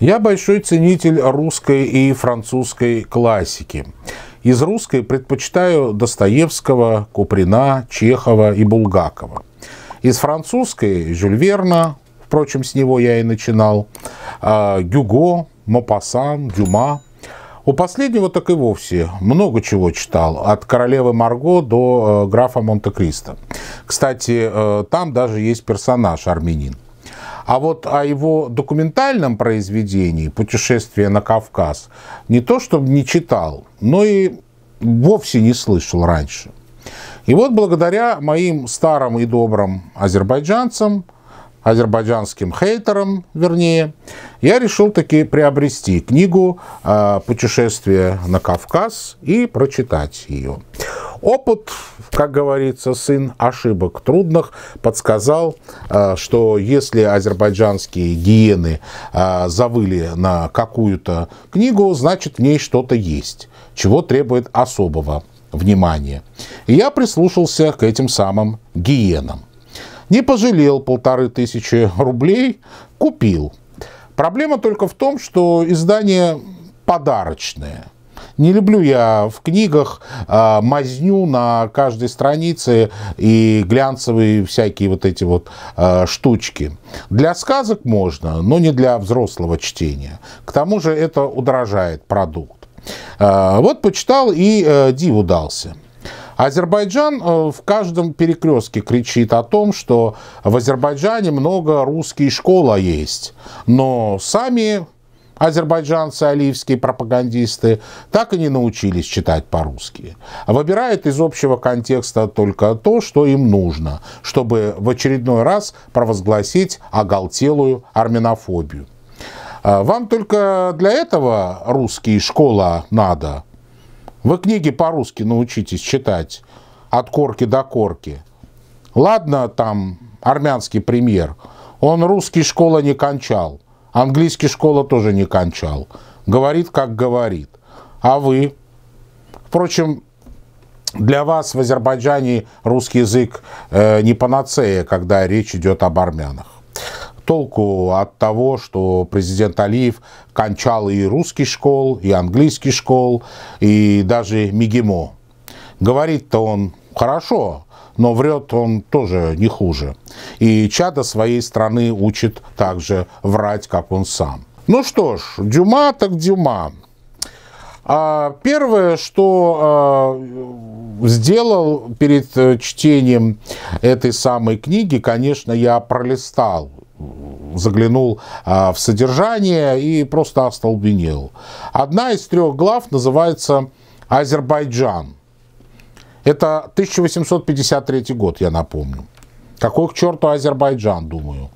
Я большой ценитель русской и французской классики. Из русской предпочитаю Достоевского, Куприна, Чехова и Булгакова. Из французской – Жюль Верна, впрочем, с него я и начинал, а Гюго, Мопассан, Дюма. У последнего так и вовсе много чего читал, от «Королевы Марго» до э, «Графа Монте-Кристо». Кстати, э, там даже есть персонаж армянин. А вот о его документальном произведении «Путешествие на Кавказ» не то чтобы не читал, но и вовсе не слышал раньше. И вот благодаря моим старым и добрым азербайджанцам – азербайджанским хейтерам, вернее, я решил таки приобрести книгу а, «Путешествие на Кавказ» и прочитать ее. Опыт, как говорится, сын ошибок трудных, подсказал, а, что если азербайджанские гиены а, завыли на какую-то книгу, значит в ней что-то есть, чего требует особого внимания. И я прислушался к этим самым гиенам. Не пожалел полторы тысячи рублей, купил. Проблема только в том, что издание подарочное. Не люблю я в книгах э, мазню на каждой странице и глянцевые всякие вот эти вот э, штучки. Для сказок можно, но не для взрослого чтения. К тому же это удорожает продукт. Э, вот почитал и э, диву дался. Азербайджан э, в каждом перекрестке кричит о том, что в Азербайджане много русских школа есть, но сами азербайджанцы, оливские пропагандисты, так и не научились читать по-русски. Выбирают из общего контекста только то, что им нужно, чтобы в очередной раз провозгласить оголтелую армянофобию. Э, вам только для этого русские школа надо – вы книги по-русски научитесь читать от корки до корки. Ладно, там армянский премьер. Он русский школа не кончал. Английский школа тоже не кончал. Говорит, как говорит. А вы? Впрочем, для вас в Азербайджане русский язык э, не панацея, когда речь идет об армянах толку от того, что президент Алиев кончал и русский школ, и английский школ, и даже МИГИМО. Говорит-то он хорошо, но врет он тоже не хуже. И чада своей страны учит также врать, как он сам. Ну что ж, Дюма так Дюма. А первое, что а, сделал перед э, чтением этой самой книги, конечно, я пролистал заглянул а, в содержание и просто остолбенел. Одна из трех глав называется «Азербайджан». Это 1853 год, я напомню. Какой к черту Азербайджан, думаю.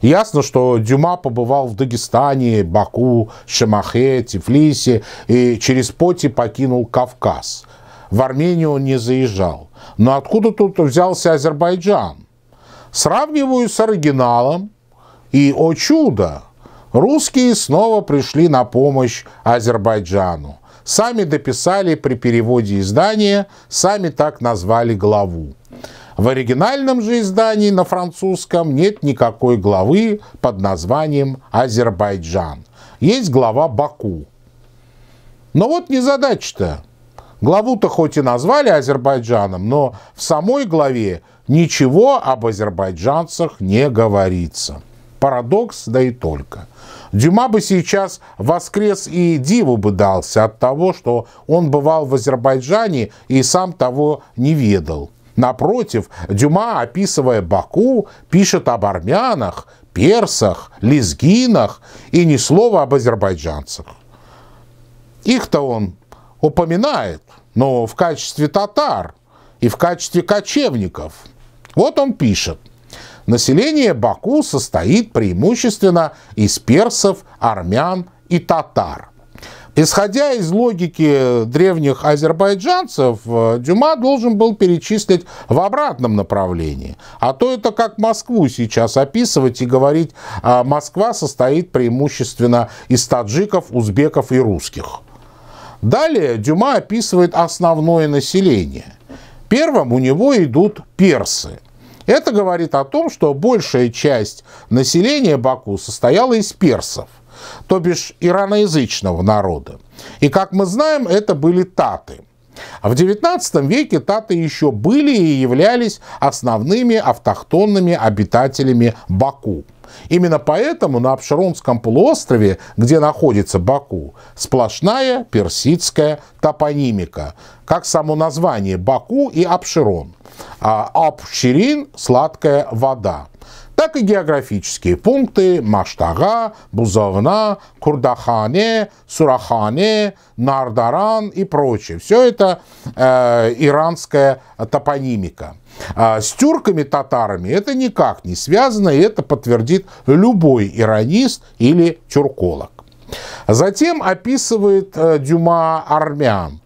Ясно, что Дюма побывал в Дагестане, Баку, Шамахе, Тифлисе и через Поти покинул Кавказ. В Армению он не заезжал. Но откуда тут взялся Азербайджан? Сравниваю с оригиналом и, о чудо, русские снова пришли на помощь Азербайджану. Сами дописали при переводе издания, сами так назвали главу. В оригинальном же издании на французском нет никакой главы под названием «Азербайджан». Есть глава «Баку». Но вот не задача-то. Главу-то хоть и назвали Азербайджаном, но в самой главе ничего об азербайджанцах не говорится. Парадокс, да и только. Дюма бы сейчас воскрес и диву бы дался от того, что он бывал в Азербайджане и сам того не ведал. Напротив, Дюма, описывая Баку, пишет об армянах, персах, лезгинах и ни слова об азербайджанцах. Их-то он упоминает, но в качестве татар и в качестве кочевников. Вот он пишет – Население Баку состоит преимущественно из персов, армян и татар. Исходя из логики древних азербайджанцев, э, Дюма должен был перечислить в обратном направлении. А то это как Москву сейчас описывать и говорить, а Москва состоит преимущественно из таджиков, узбеков и русских. Далее Дюма описывает основное население. Первым у него идут персы – это говорит о том, что большая часть населения Баку состояла из персов, то бишь ираноязычного народа. И, как мы знаем, это были таты. А в XIX веке таты еще были и являлись основными автохтонными обитателями Баку. Именно поэтому на абшеронском полуострове, где находится Баку, сплошная персидская топонимика, как само название Баку и Апшерон. А Апширин – сладкая вода так и географические пункты Маштага, Бузовна, Курдахане, Сурахане, Нардаран и прочее. Все это э, иранская топонимика. А с тюрками, татарами это никак не связано, и это подтвердит любой иранист или тюрколог. Затем описывает э, Дюма армян.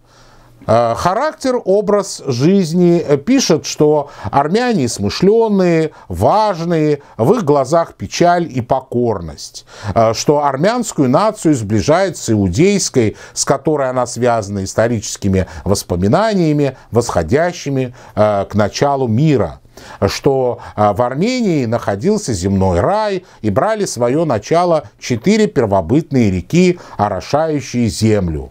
Э, характер, образ жизни э, пишет, что армяне смышленные, важные, в их глазах печаль и покорность, э, что армянскую нацию сближает с иудейской, с которой она связана историческими воспоминаниями, восходящими к началу мира что в Армении находился земной рай и брали свое начало четыре первобытные реки, орошающие землю.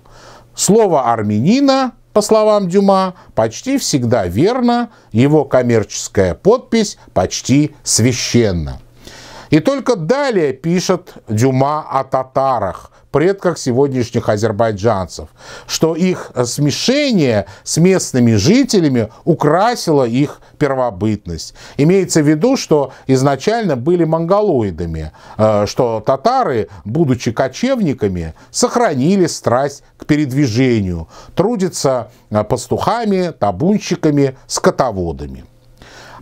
Слово «армянина» по словам Дюма, почти всегда верно, его коммерческая подпись почти священна. И только далее пишет Дюма о татарах, предках сегодняшних азербайджанцев, что их смешение с местными жителями украсило их первобытность. Имеется в виду, что изначально были монголоидами, э, что татары, будучи кочевниками, сохранили страсть к передвижению, трудятся э, пастухами, табунщиками, скотоводами.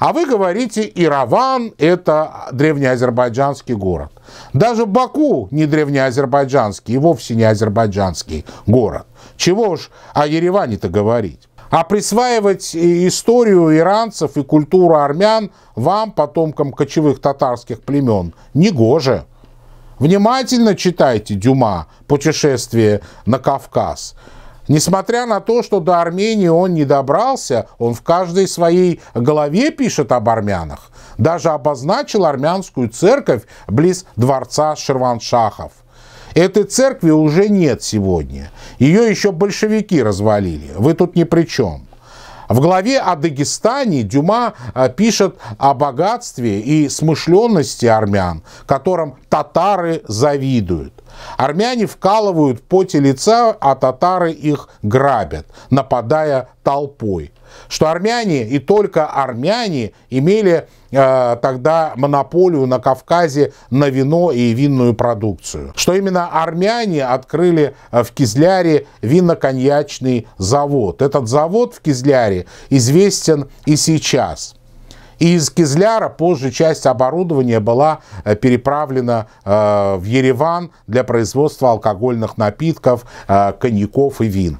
А вы говорите, Ираван – это древнеазербайджанский город. Даже Баку не древнеазербайджанский и вовсе не азербайджанский город. Чего уж о Ереване-то говорить. А присваивать историю иранцев и культуру армян вам, потомкам кочевых татарских племен, негоже. Внимательно читайте Дюма «Путешествие на Кавказ» Несмотря на то, что до Армении он не добрался, он в каждой своей голове пишет об армянах. Даже обозначил армянскую церковь близ дворца Шерваншахов. Этой церкви уже нет сегодня. Ее еще большевики развалили. Вы тут ни при чем. В главе о Дагестане Дюма а, пишет о богатстве и смышленности армян, которым татары завидуют. Армяне вкалывают поте лица, а татары их грабят, нападая толпой что армяне и только армяне имели э, тогда монополию на Кавказе на вино и винную продукцию. Что именно армяне открыли э, в Кизляре виноконьячный завод. Этот завод в Кизляре известен и сейчас. И из Кизляра позже часть оборудования была э, переправлена э, в Ереван для производства алкогольных напитков, э, коньяков и вин.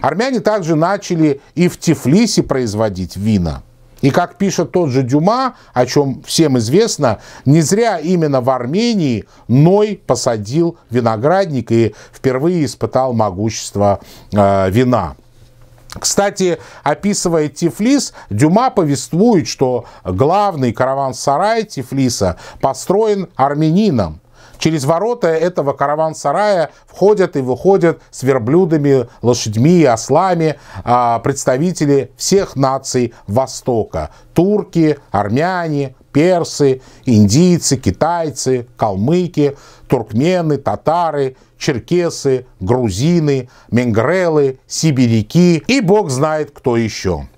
Армяне также начали и в Тифлисе производить вина. И как пишет тот же Дюма, о чем всем известно, не зря именно в Армении Ной посадил виноградник и впервые испытал могущество э, вина. Кстати, описывая Тифлис, Дюма повествует, что главный караван-сарай Тифлиса построен армянином, Через ворота этого караван-сарая входят и выходят с верблюдами, лошадьми, ослами а, представители всех наций Востока. Турки, армяне, персы, индийцы, китайцы, калмыки, туркмены, татары, черкесы, грузины, менгрелы, сибиряки и бог знает кто еще.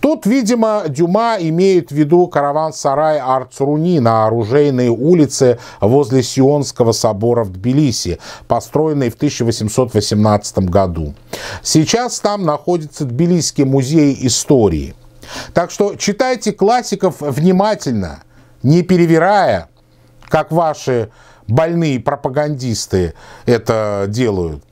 Тут, видимо, Дюма имеет в виду караван-сарай Арцруни на оружейной улице возле Сионского собора в Тбилиси, построенный в 1818 году. Сейчас там находится Тбилисский музей истории. Так что читайте классиков внимательно, не перевирая, как ваши больные пропагандисты это делают.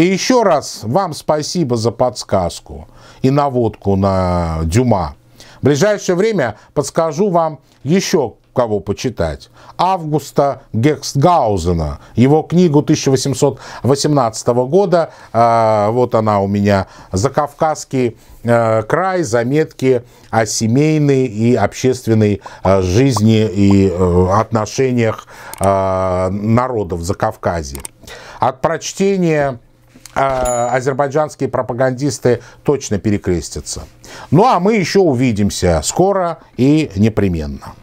И еще раз вам спасибо за подсказку и наводку на Дюма. В ближайшее время подскажу вам еще кого почитать. Августа Гекстгаузена, его книгу 1818 года, э, вот она у меня, «Закавказский э, край. Заметки о семейной и общественной э, жизни и э, отношениях э, народов Закавказья». От прочтения а, азербайджанские пропагандисты точно перекрестятся. Ну а мы еще увидимся скоро и непременно.